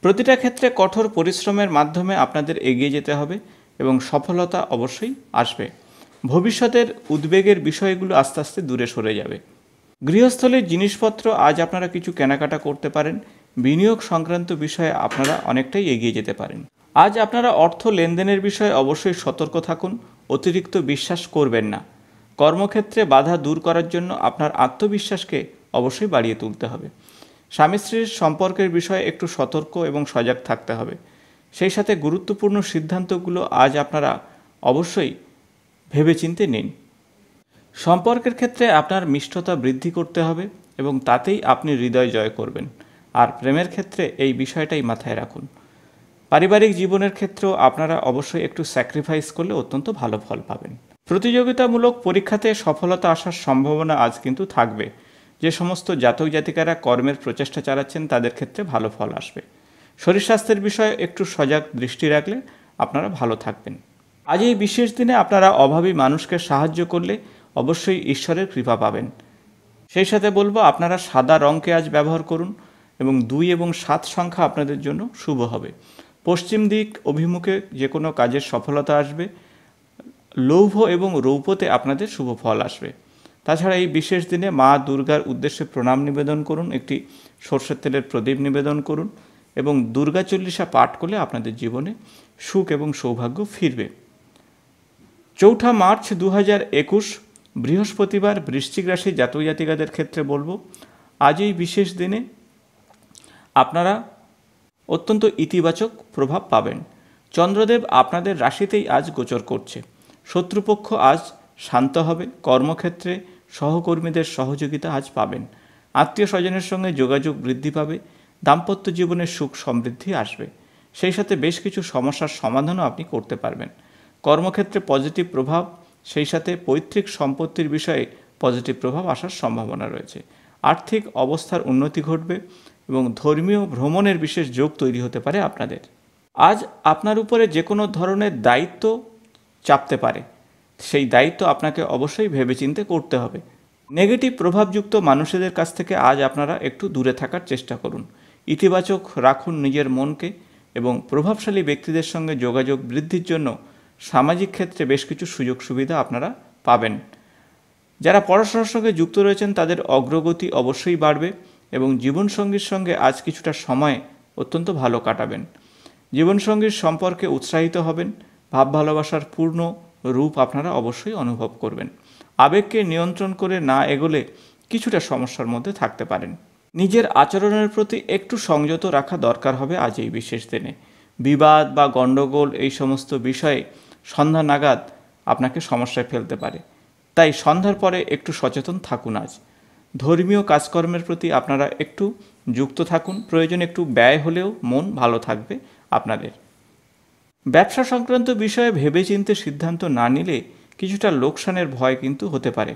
A: প্রতিটা ক্ষেত্রে কঠোর পরিশ্রমের মাধ্যমে আপনাদের এগিয়ে যেতে হবে এবং সফলতা অবশ্যই আসবে ভবিষ্যতের উদ্বেগের বিষয়গুলো আস্তে আস্তে দূরে সরে যাবে গৃহস্থলের জিনিসপত্র আজ আপনারা কিছু কেনাকাটা করতে পারেন বিনিয়োগ সংক্রান্ত বিষয়ে আপনারা অনেকটাই এগিয়ে যেতে পারেন আজ আপনারা অর্থ লেনদেনের বিষয়ে অবশ্যই সতর্ক থাকুন অতিরিক্ত বিশ্বাস করবেন না কর্মক্ষেত্রে বাধা দূর করার জন্য আপনার আত্মবিশ্বাসকে অবশ্যই বাড়িয়ে তুলতে হবে স্বামী স্ত্রীর সম্পর্কের বিষয়ে একটু সতর্ক এবং সজাগ থাকতে হবে সেই সাথে গুরুত্বপূর্ণ সিদ্ধান্তগুলো আজ আপনারা অবশ্যই ভেবেচিন্তে নিন সম্পর্কের ক্ষেত্রে আপনার মিষ্টতা বৃদ্ধি করতে হবে এবং তাতেই আপনি হৃদয় জয় করবেন আর প্রেমের ক্ষেত্রে এই বিষয়টাই মাথায় রাখুন পারিবারিক জীবনের ক্ষেত্রেও আপনারা অবশ্যই একটু স্যাক্রিফাইস করলে অত্যন্ত ভালো ফল পাবেন প্রতিযোগিতামূলক পরীক্ষাতে সফলতা আসার সম্ভাবনা আজ কিন্তু থাকবে যে সমস্ত জাতক জাতিকারা কর্মের প্রচেষ্টা চালাচ্ছেন তাদের ক্ষেত্রে ভালো ফল আসবে শরীর স্বাস্থ্যের বিষয়ে একটু সজাগ দৃষ্টি রাখলে আপনারা ভালো থাকবেন আজ এই বিশেষ দিনে আপনারা অভাবী মানুষকে সাহায্য করলে অবশ্যই ঈশ্বরের কৃপা পাবেন সেই সাথে বলবো আপনারা সাদা রঙকে আজ ব্যবহার করুন এবং দুই এবং সাত সংখ্যা আপনাদের জন্য শুভ হবে পশ্চিম দিক অভিমুখে যে কোনো কাজের সফলতা আসবে লৌভ এবং রৌপতে আপনাদের শুভ ফল আসবে তাছাড়া এই বিশেষ দিনে মা দুর্গার উদ্দেশ্যে প্রণাম নিবেদন করুন একটি সর্ষের তেলের প্রদীপ নিবেদন করুন এবং দুর্গা চল্লিশা পাঠ করলে আপনাদের জীবনে সুখ এবং সৌভাগ্য ফিরবে চৌঠা মার্চ দু একুশ বৃহস্পতিবার বৃশ্চিক রাশি জাতক জাতিকাদের ক্ষেত্রে বলবো আজ এই বিশেষ দিনে আপনারা অত্যন্ত ইতিবাচক প্রভাব পাবেন চন্দ্রদেব আপনাদের রাশিতেই আজ গোচর করছে শত্রুপক্ষ আজ শান্ত হবে কর্মক্ষেত্রে সহকর্মীদের সহযোগিতা আজ পাবেন আত্মীয় স্বজনের সঙ্গে যোগাযোগ বৃদ্ধি পাবে দাম্পত্য জীবনের সুখ সমৃদ্ধি আসবে সেই সাথে বেশ কিছু সমস্যার সমাধানও আপনি করতে পারবেন কর্মক্ষেত্রে পজিটিভ প্রভাব সেই সাথে পৈতৃক সম্পত্তির বিষয়ে পজিটিভ প্রভাব আসার সম্ভাবনা রয়েছে আর্থিক অবস্থার উন্নতি ঘটবে এবং ধর্মীয় ভ্রমণের বিশেষ যোগ তৈরি হতে পারে আপনাদের আজ আপনার উপরে যে কোনো ধরনের দায়িত্ব চাপতে পারে সেই দায়িত্ব আপনাকে অবশ্যই ভেবেচিন্তে করতে হবে নেগেটিভ প্রভাবযুক্ত মানুষদের কাছ থেকে আজ আপনারা একটু দূরে থাকার চেষ্টা করুন ইতিবাচক রাখুন নিজের মনকে এবং প্রভাবশালী ব্যক্তিদের সঙ্গে যোগাযোগ বৃদ্ধির জন্য সামাজিক ক্ষেত্রে বেশ কিছু সুযোগ সুবিধা আপনারা পাবেন যারা পড়াশোনার সঙ্গে যুক্ত রয়েছেন তাদের অগ্রগতি অবশ্যই বাড়বে এবং জীবনসঙ্গীর সঙ্গে আজ কিছুটা সময় অত্যন্ত ভালো কাটাবেন জীবনসঙ্গীর সম্পর্কে উৎসাহিত হবেন ভাব ভালোবাসার পূর্ণ রূপ আপনারা অবশ্যই অনুভব করবেন আবেগকে নিয়ন্ত্রণ করে না এগোলে কিছুটা সমস্যার মধ্যে থাকতে পারেন নিজের আচরণের প্রতি একটু সংযত রাখা দরকার হবে আজ এই বিশেষ দিনে বিবাদ বা গণ্ডগোল এই সমস্ত বিষয়ে সন্ধ্যা নাগাদ আপনাকে সমস্যায় ফেলতে পারে তাই সন্ধ্যার পরে একটু সচেতন থাকুন আজ ধর্মীয় কাজকর্মের প্রতি আপনারা একটু যুক্ত থাকুন প্রয়োজন একটু ব্যয় হলেও মন ভালো থাকবে আপনাদের ব্যবসা সংক্রান্ত বিষয়ে ভেবেচিন্তে সিদ্ধান্ত না নিলে কিছুটা লোকসানের ভয় কিন্তু হতে পারে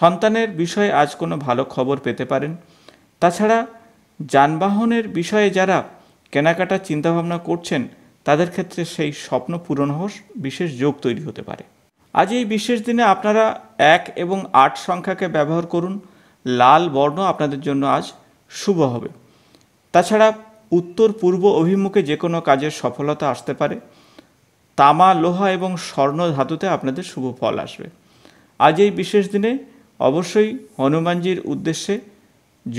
A: সন্তানের বিষয়ে আজ কোনো ভালো খবর পেতে পারেন তাছাড়া যানবাহনের বিষয়ে যারা কেনাকাটার চিন্তাভাবনা করছেন তাদের ক্ষেত্রে সেই স্বপ্ন পূরণ হওয়ার বিশেষ যোগ তৈরি হতে পারে আজ এই বিশেষ দিনে আপনারা এক এবং আট সংখ্যাকে ব্যবহার করুন লাল বর্ণ আপনাদের জন্য আজ শুভ হবে তাছাড়া উত্তর পূর্ব অভিমুখে যে কোনো কাজের সফলতা আসতে পারে তামা লোহা এবং স্বর্ণ ধাতুতে আপনাদের শুভ ফল আসবে আজ এই বিশেষ দিনে অবশ্যই হনুমানজির উদ্দেশ্যে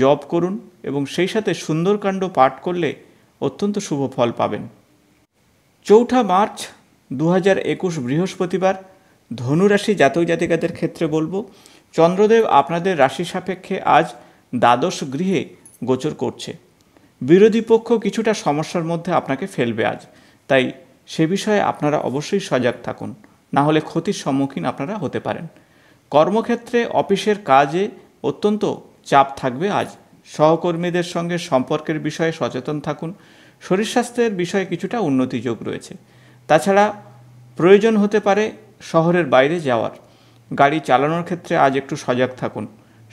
A: জপ করুন এবং সেই সাথে সুন্দরকাণ্ড পাঠ করলে অত্যন্ত শুভ ফল পাবেন চৌঠা মার্চ দু বৃহস্পতিবার ধনুরাশি জাতক জাতিকাদের ক্ষেত্রে বলবো চন্দ্রদেব আপনাদের রাশি সাপেক্ষে আজ দ্বাদশ গৃহে গোচর করছে বিরোধী পক্ষ কিছুটা সমস্যার মধ্যে আপনাকে ফেলবে আজ তাই সে বিষয়ে আপনারা অবশ্যই সজাগ থাকুন না হলে ক্ষতির সম্মুখীন আপনারা হতে পারেন কর্মক্ষেত্রে অফিসের কাজে অত্যন্ত চাপ থাকবে আজ সহকর্মীদের সঙ্গে সম্পর্কের বিষয়ে সচেতন থাকুন শরীর স্বাস্থ্যের বিষয়ে কিছুটা উন্নতি যোগ রয়েছে তাছাড়া প্রয়োজন হতে পারে শহরের বাইরে যাওয়ার গাড়ি চালানোর ক্ষেত্রে আজ একটু সজাগ থাকুন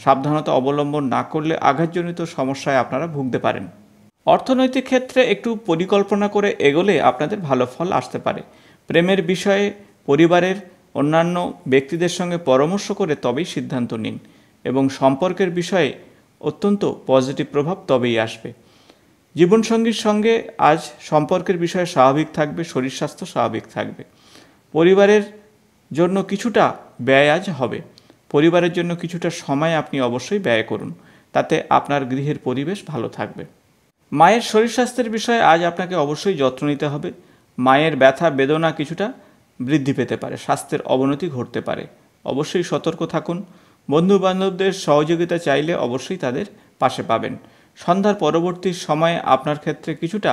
A: সাবধানতা অবলম্বন না করলে আঘাতজনিত সমস্যায় আপনারা ভুগতে পারেন অর্থনৈতিক ক্ষেত্রে একটু পরিকল্পনা করে এগোলে আপনাদের ভালো ফল আসতে পারে প্রেমের বিষয়ে পরিবারের অন্যান্য ব্যক্তিদের সঙ্গে পরামর্শ করে তবেই সিদ্ধান্ত নিন এবং সম্পর্কের বিষয়ে অত্যন্ত পজিটিভ প্রভাব তবেই আসবে জীবনসঙ্গীর সঙ্গে আজ সম্পর্কের বিষয়ে স্বাভাবিক থাকবে শরীর স্বাস্থ্য স্বাভাবিক থাকবে পরিবারের জন্য কিছুটা ব্যয় আজ হবে পরিবারের জন্য কিছুটা সময় আপনি অবশ্যই ব্যয় করুন তাতে আপনার গৃহের পরিবেশ ভালো থাকবে মায়ের শরীর স্বাস্থ্যের বিষয়ে আজ আপনাকে অবশ্যই যত্ন নিতে হবে মায়ের ব্যথা বেদনা কিছুটা বৃদ্ধি পেতে পারে স্বাস্থ্যের অবনতি ঘটতে পারে অবশ্যই সতর্ক থাকুন বন্ধু বান্ধবদের সহযোগিতা চাইলে অবশ্যই তাদের পাশে পাবেন সন্ধ্যার পরবর্তী সময়ে আপনার ক্ষেত্রে কিছুটা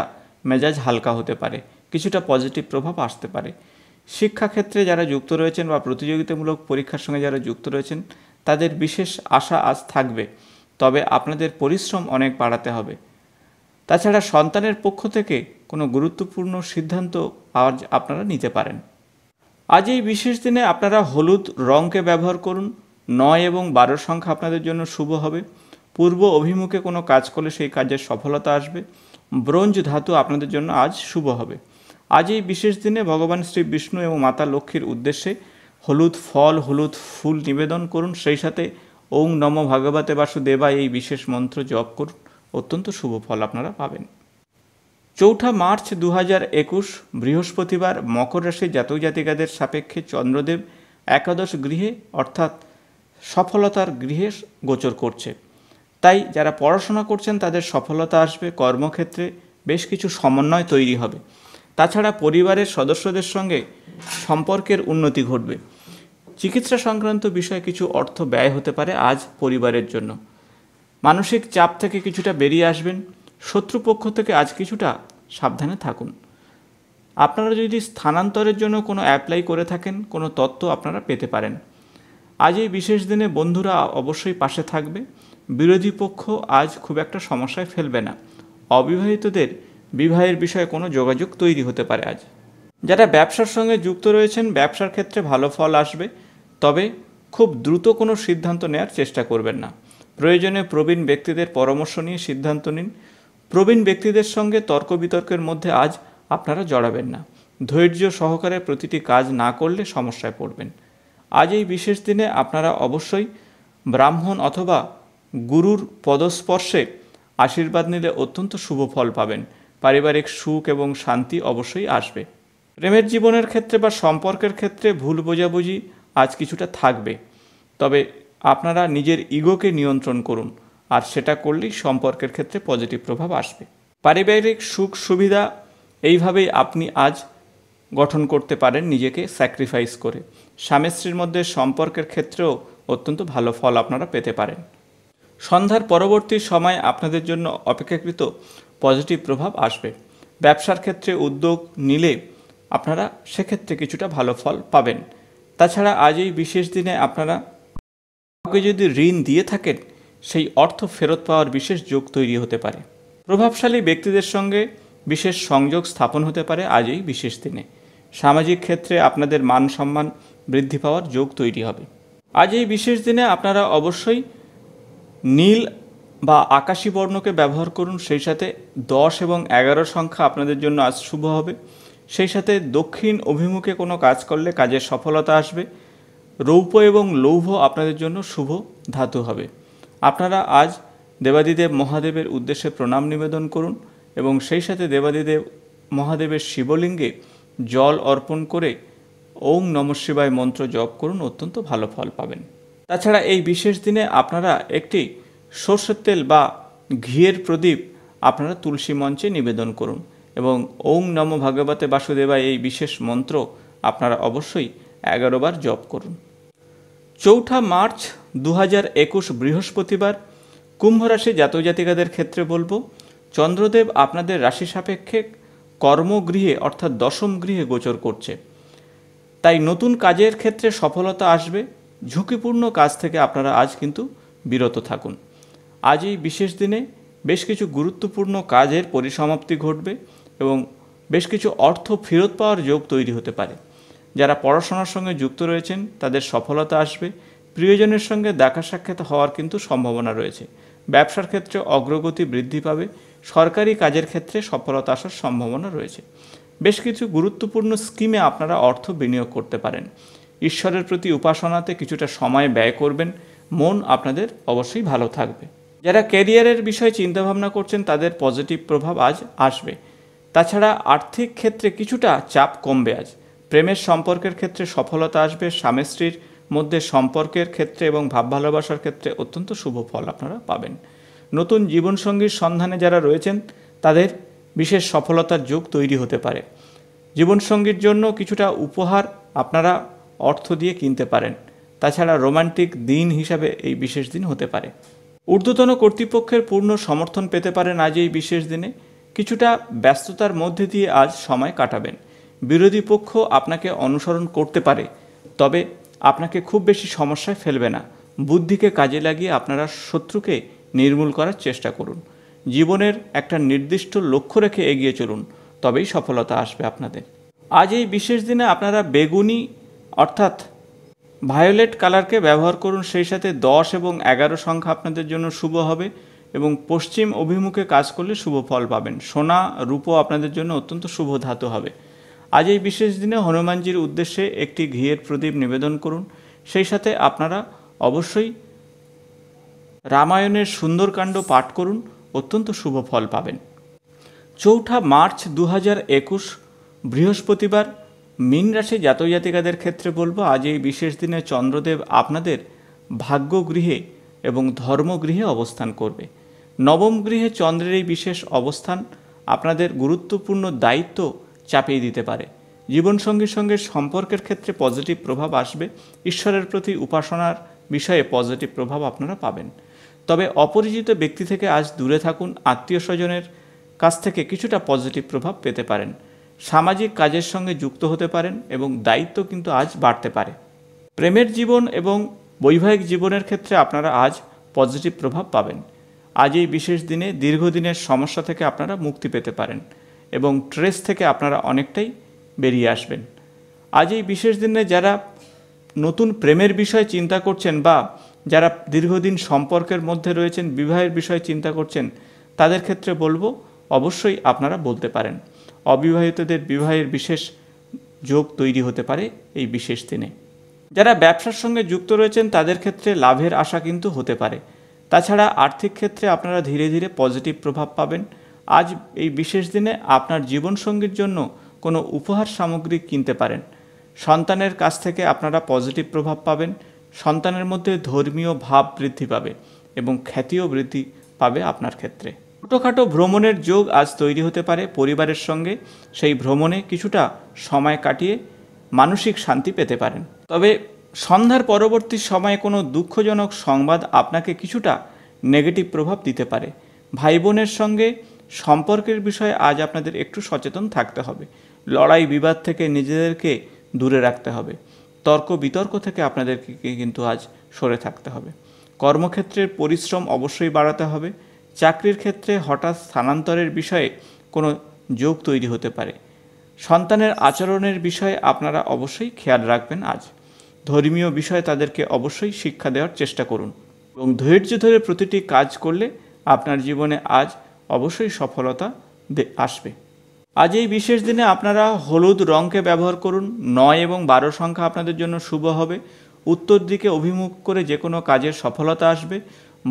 A: মেজাজ হালকা হতে পারে কিছুটা পজিটিভ প্রভাব আসতে পারে শিক্ষাক্ষেত্রে যারা যুক্ত রয়েছেন বা প্রতিযোগিতামূলক পরীক্ষার সঙ্গে যারা যুক্ত রয়েছেন তাদের বিশেষ আশা আজ থাকবে তবে আপনাদের পরিশ্রম অনেক বাড়াতে হবে তাছাড়া সন্তানের পক্ষ থেকে কোনো গুরুত্বপূর্ণ সিদ্ধান্ত আজ আপনারা নিতে পারেন আজ এই বিশেষ দিনে আপনারা হলুদ রঙকে ব্যবহার করুন নয় এবং বারো সংখ্যা আপনাদের জন্য শুভ হবে পূর্ব অভিমুখে কোনো কাজ করলে সেই কাজের সফলতা আসবে ব্রোঞ্জ ধাতু আপনাদের জন্য আজ শুভ হবে আজ এই বিশেষ দিনে ভগবান শ্রী বিষ্ণু এবং মাতা লক্ষ্মীর উদ্দেশ্যে হলুদ ফল হলুদ ফুল নিবেদন করুন সেই সাথে ওং নম ভাগবতে বাসুদেবা এই বিশেষ মন্ত্র জপ করুন অত্যন্ত শুভ ফল আপনারা পাবেন চৌঠা মার্চ দু একুশ বৃহস্পতিবার মকর রাশি জাতক জাতিকাদের সাপেক্ষে চন্দ্রদেব একাদশ গৃহে অর্থাৎ সফলতার গৃহে গোচর করছে তাই যারা পড়াশোনা করছেন তাদের সফলতা আসবে কর্মক্ষেত্রে বেশ কিছু সমন্বয় তৈরি হবে তাছাড়া পরিবারের সদস্যদের সঙ্গে সম্পর্কের উন্নতি ঘটবে চিকিৎসা সংক্রান্ত বিষয়ে কিছু অর্থ ব্যয় হতে পারে আজ পরিবারের জন্য মানসিক চাপ থেকে কিছুটা বেরিয়ে আসবেন শত্রুপক্ষ থেকে আজ কিছুটা সাবধানে থাকুন আপনারা যদি স্থানান্তরের জন্য কোনো অ্যাপ্লাই করে থাকেন কোনো তথ্য আপনারা পেতে পারেন আজ এই বিশেষ দিনে বন্ধুরা অবশ্যই পাশে থাকবে বিরোধী পক্ষ আজ খুব একটা সমস্যায় ফেলবে না অবিবাহিতদের বিবাহের বিষয়ে কোনো যোগাযোগ তৈরি হতে পারে আজ যারা ব্যবসার সঙ্গে যুক্ত রয়েছেন ব্যবসার ক্ষেত্রে ভালো ফল আসবে তবে খুব দ্রুত কোনো সিদ্ধান্ত নেওয়ার চেষ্টা করবেন না প্রয়োজনে প্রবীণ ব্যক্তিদের পরামর্শ নিয়ে সিদ্ধান্ত নিন প্রবীণ ব্যক্তিদের সঙ্গে তর্ক বিতর্কের মধ্যে আজ আপনারা জড়াবেন না ধৈর্য সহকারে প্রতিটি কাজ না করলে সমস্যায় পড়বেন আজ এই বিশেষ দিনে আপনারা অবশ্যই ব্রাহ্মণ অথবা গুরুর পদস্পর্শে আশীর্বাদ নিলে অত্যন্ত শুভ ফল পাবেন পারিবারিক সুখ এবং শান্তি অবশ্যই আসবে প্রেমের জীবনের ক্ষেত্রে বা সম্পর্কের ক্ষেত্রে ভুল বোঝাবুঝি আজ কিছুটা থাকবে তবে আপনারা নিজের ইগোকে নিয়ন্ত্রণ করুন আর সেটা করলেই সম্পর্কের ক্ষেত্রে পজিটিভ প্রভাব আসবে পারিবারিক সুখ সুবিধা এইভাবেই আপনি আজ গঠন করতে পারেন নিজেকে স্যাক্রিফাইস করে স্বামী স্ত্রীর মধ্যে সম্পর্কের ক্ষেত্রেও অত্যন্ত ভালো ফল আপনারা পেতে পারেন সন্ধ্যার পরবর্তী সময় আপনাদের জন্য অপেক্ষাকৃত পজিটিভ প্রভাব আসবে ব্যবসার ক্ষেত্রে উদ্যোগ নিলে আপনারা সেক্ষেত্রে কিছুটা ভালো ফল পাবেন তাছাড়া আজ এই বিশেষ দিনে আপনারা কাউকে যদি ঋণ দিয়ে থাকেন সেই অর্থ ফেরত পাওয়ার বিশেষ যোগ তৈরি হতে পারে প্রভাবশালী ব্যক্তিদের সঙ্গে বিশেষ সংযোগ স্থাপন হতে পারে আজ এই বিশেষ দিনে সামাজিক ক্ষেত্রে আপনাদের মান সম্মান বৃদ্ধি পাওয়ার যোগ তৈরি হবে আজ এই বিশেষ দিনে আপনারা অবশ্যই নীল বা আকাশী বর্ণকে ব্যবহার করুন সেই সাথে দশ এবং এগারো সংখ্যা আপনাদের জন্য আজ শুভ হবে সেই সাথে দক্ষিণ অভিমুখে কোনো কাজ করলে কাজের সফলতা আসবে রৌপ্য এবং লৌহ আপনাদের জন্য শুভ ধাতু হবে আপনারা আজ দেবাদিদেব মহাদেবের উদ্দেশ্যে প্রণাম নিবেদন করুন এবং সেই সাথে দেবাদিদেব মহাদেবের শিবলিঙ্গে জল অর্পণ করে ওং নম শিবায় মন্ত্র জপ করুন অত্যন্ত ভালো ফল পাবেন তাছাড়া এই বিশেষ দিনে আপনারা একটি সর্ষের তেল বা ঘিয়ের প্রদীপ আপনারা তুলসী মঞ্চে নিবেদন করুন এবং ওং নম ভাগবতে বাসুদেবা এই বিশেষ মন্ত্র আপনারা অবশ্যই এগারোবার জপ করুন চৌঠা মার্চ দু একুশ বৃহস্পতিবার কুম্ভ রাশি জাতজাতিকাদের ক্ষেত্রে বলবো চন্দ্রদেব আপনাদের রাশি সাপেক্ষে কর্মগৃহে অর্থাৎ দশম গৃহে গোচর করছে তাই নতুন কাজের ক্ষেত্রে সফলতা আসবে ঝুঁকিপূর্ণ কাজ থেকে আপনারা আজ কিন্তু বিরত থাকুন আজ এই বিশেষ দিনে বেশ কিছু গুরুত্বপূর্ণ কাজের পরিসমাপ্তি ঘটবে এবং বেশ কিছু অর্থ ফেরত পাওয়ার যোগ তৈরি হতে পারে যারা পড়াশোনার সঙ্গে যুক্ত রয়েছেন তাদের সফলতা আসবে প্রিয়জনের সঙ্গে দেখা সাক্ষাৎ হওয়ার কিন্তু সম্ভাবনা রয়েছে ব্যবসার ক্ষেত্রে অগ্রগতি বৃদ্ধি পাবে সরকারি কাজের ক্ষেত্রে সফলতা আসার সম্ভাবনা রয়েছে বেশ কিছু গুরুত্বপূর্ণ স্কিমে আপনারা অর্থ বিনিয়োগ করতে পারেন ঈশ্বরের প্রতি উপাসনাতে কিছুটা সময় ব্যয় করবেন মন আপনাদের অবশ্যই ভালো থাকবে যারা ক্যারিয়ারের বিষয়ে চিন্তাভাবনা করছেন তাদের পজিটিভ প্রভাব আজ আসবে তাছাড়া আর্থিক ক্ষেত্রে কিছুটা চাপ কমবে আজ প্রেমের সম্পর্কের ক্ষেত্রে সফলতা আসবে স্বামী মধ্যে সম্পর্কের ক্ষেত্রে এবং ভাব ভালোবাসার ক্ষেত্রে অত্যন্ত শুভ ফল আপনারা পাবেন নতুন জীবনসঙ্গীর সন্ধানে যারা রয়েছেন তাদের বিশেষ সফলতার যোগ তৈরি হতে পারে জীবনসঙ্গীর জন্য কিছুটা উপহার আপনারা অর্থ দিয়ে কিনতে পারেন তাছাড়া রোমান্টিক দিন হিসাবে এই বিশেষ দিন হতে পারে ঊর্ধ্বতন কর্তৃপক্ষের পূর্ণ সমর্থন পেতে পারেন আজ এই বিশেষ দিনে কিছুটা ব্যস্ততার মধ্যে দিয়ে আজ সময় কাটাবেন বিরোধী পক্ষ আপনাকে অনুসরণ করতে পারে তবে আপনাকে খুব বেশি সমস্যায় ফেলবে না বুদ্ধিকে কাজে লাগিয়ে আপনারা শত্রুকে নির্মূল করার চেষ্টা করুন জীবনের একটা নির্দিষ্ট লক্ষ্য রেখে এগিয়ে চলুন তবেই সফলতা আসবে আপনাদের আজ এই বিশেষ দিনে আপনারা বেগুনি অর্থাৎ ভায়োলেট কালারকে ব্যবহার করুন সেই সাথে দশ এবং এগারো সংখ্যা আপনাদের জন্য শুভ হবে এবং পশ্চিম অভিমুখে কাজ করলে শুভ ফল পাবেন সোনা রূপো আপনাদের জন্য অত্যন্ত শুভ ধাতু হবে আজ এই বিশেষ দিনে হনুমানজির উদ্দেশ্যে একটি ঘিয়ের প্রদীপ নিবেদন করুন সেই সাথে আপনারা অবশ্যই রামায়ণের সুন্দরকাণ্ড পাঠ করুন অত্যন্ত শুভ ফল পাবেন চৌঠা মার্চ দু বৃহস্পতিবার মিন রাশি জাতক জাতিকাদের ক্ষেত্রে বলবো আজ এই বিশেষ দিনে চন্দ্রদেব আপনাদের ভাগ্যগৃহে এবং ধর্মগৃহে অবস্থান করবে নবম গৃহে চন্দ্রের এই বিশেষ অবস্থান আপনাদের গুরুত্বপূর্ণ দায়িত্ব চাপিয়ে দিতে পারে জীবনসঙ্গীর সঙ্গে সম্পর্কের ক্ষেত্রে পজিটিভ প্রভাব আসবে ঈশ্বরের প্রতি উপাসনার বিষয়ে পজিটিভ প্রভাব আপনারা পাবেন তবে অপরিচিত ব্যক্তি থেকে আজ দূরে থাকুন আত্মীয় স্বজনের কাছ থেকে কিছুটা পজিটিভ প্রভাব পেতে পারেন সামাজিক কাজের সঙ্গে যুক্ত হতে পারেন এবং দায়িত্ব কিন্তু আজ বাড়তে পারে প্রেমের জীবন এবং বৈবাহিক জীবনের ক্ষেত্রে আপনারা আজ পজিটিভ প্রভাব পাবেন আজ এই বিশেষ দিনে দীর্ঘদিনের সমস্যা থেকে আপনারা মুক্তি পেতে পারেন এবং ট্রেস থেকে আপনারা অনেকটাই বেরিয়ে আসবেন আজ এই বিশেষ দিনে যারা নতুন প্রেমের বিষয়ে চিন্তা করছেন বা যারা দীর্ঘদিন সম্পর্কের মধ্যে রয়েছেন বিবাহের বিষয়ে চিন্তা করছেন তাদের ক্ষেত্রে বলবো অবশ্যই আপনারা বলতে পারেন অবিবাহিতদের বিবাহের বিশেষ যোগ তৈরি হতে পারে এই বিশেষ দিনে যারা ব্যবসার সঙ্গে যুক্ত রয়েছেন তাদের ক্ষেত্রে লাভের আশা কিন্তু হতে পারে তাছাড়া আর্থিক ক্ষেত্রে আপনারা ধীরে ধীরে পজিটিভ প্রভাব পাবেন আজ এই বিশেষ দিনে আপনার জীবনসঙ্গীর জন্য কোনো উপহার সামগ্রী কিনতে পারেন সন্তানের কাছ থেকে আপনারা পজিটিভ প্রভাব পাবেন সন্তানের মধ্যে ধর্মীয় ভাব বৃদ্ধি পাবে এবং খ্যাতিও বৃদ্ধি পাবে আপনার ক্ষেত্রে ছোটোখাটো ভ্রমণের যোগ আজ তৈরি হতে পারে পরিবারের সঙ্গে সেই ভ্রমণে কিছুটা সময় কাটিয়ে মানসিক শান্তি পেতে পারেন তবে সন্ধ্যার পরবর্তী সময়ে কোনো দুঃখজনক সংবাদ আপনাকে কিছুটা নেগেটিভ প্রভাব দিতে পারে ভাই বোনের সঙ্গে সম্পর্কের বিষয়ে আজ আপনাদের একটু সচেতন থাকতে হবে লড়াই বিবাদ থেকে নিজেদেরকে দূরে রাখতে হবে তর্ক বিতর্ক থেকে আপনাদেরকে কিন্তু আজ সরে থাকতে হবে কর্মক্ষেত্রের পরিশ্রম অবশ্যই বাড়াতে হবে চাকরির ক্ষেত্রে হঠাৎ স্থানান্তরের বিষয়ে কোনো যোগ তৈরি হতে পারে সন্তানের আচরণের বিষয়ে আপনারা অবশ্যই খেয়াল রাখবেন আজ ধর্মীয় বিষয়ে তাদেরকে অবশ্যই শিক্ষা দেওয়ার চেষ্টা করুন এবং ধৈর্য ধরে প্রতিটি কাজ করলে আপনার জীবনে আজ অবশ্যই সফলতা আসবে আজ এই বিশেষ দিনে আপনারা হলুদ রঙকে ব্যবহার করুন নয় এবং বারো সংখ্যা আপনাদের জন্য শুভ হবে উত্তর দিকে অভিমুখ করে যে কোনো কাজের সফলতা আসবে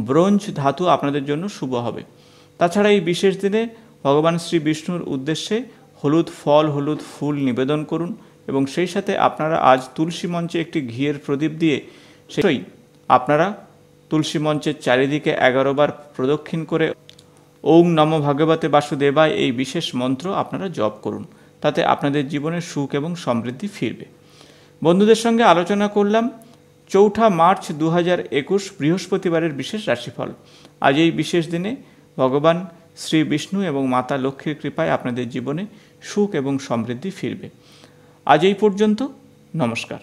A: ব্রোঞ্জ ধাতু আপনাদের জন্য শুভ হবে তাছাড়া এই বিশেষ দিনে ভগবান শ্রী বিষ্ণুর উদ্দেশ্যে হলুদ ফল হলুদ ফুল নিবেদন করুন এবং সেই সাথে আপনারা আজ তুলসী মঞ্চে একটি ঘিয়ের প্রদীপ দিয়ে সেই আপনারা তুলসী মঞ্চের চারিদিকে এগারোবার প্রদক্ষিণ করে ওম নম ভাগবতে বাসুদেবায় এই বিশেষ মন্ত্র আপনারা জপ করুন তাতে আপনাদের জীবনে সুখ এবং সমৃদ্ধি ফিরবে বন্ধুদের সঙ্গে আলোচনা করলাম চৌঠা মার্চ দু একুশ বৃহস্পতিবারের বিশেষ রাশিফল আজ এই বিশেষ দিনে ভগবান শ্রী বিষ্ণু এবং মাতা লক্ষ্মীর কৃপায় আপনাদের জীবনে সুখ এবং সমৃদ্ধি ফিরবে আজ এই পর্যন্ত নমস্কার